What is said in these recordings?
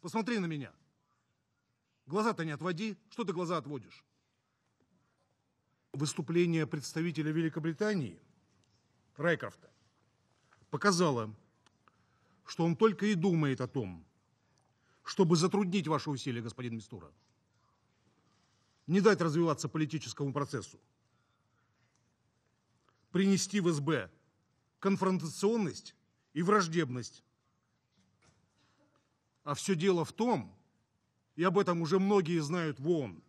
Посмотри на меня. Глаза-то не отводи. Что ты глаза отводишь? Выступление представителя Великобритании Райкрафта показало, что он только и думает о том, чтобы затруднить ваши усилия, господин Мистура. Не дать развиваться политическому процессу. Принести в СБ конфронтационность и враждебность а все дело в том, и об этом уже многие знают в ООН,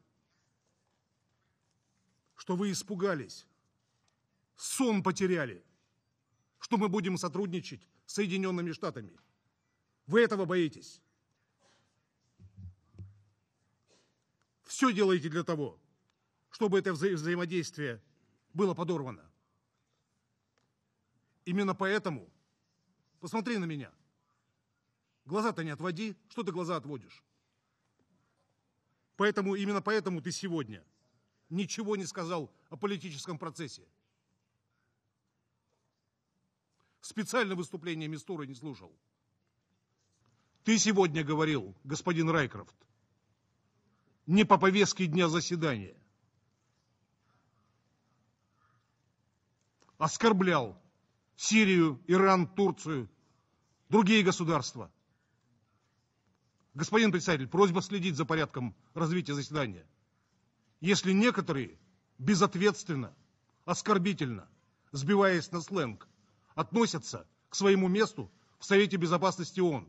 что вы испугались, сон потеряли, что мы будем сотрудничать с Соединенными Штатами. Вы этого боитесь. Все делаете для того, чтобы это вза взаимодействие было подорвано. Именно поэтому, посмотри на меня – Глаза-то не отводи. Что ты глаза отводишь? Поэтому, именно поэтому ты сегодня ничего не сказал о политическом процессе. Специально выступление Мистуры не слушал. Ты сегодня говорил, господин Райкрофт, не по повестке дня заседания. Оскорблял Сирию, Иран, Турцию, другие государства – Господин председатель, просьба следить за порядком развития заседания. Если некоторые безответственно, оскорбительно, сбиваясь на сленг, относятся к своему месту в Совете Безопасности ООН,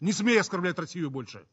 не смей оскорблять Россию больше.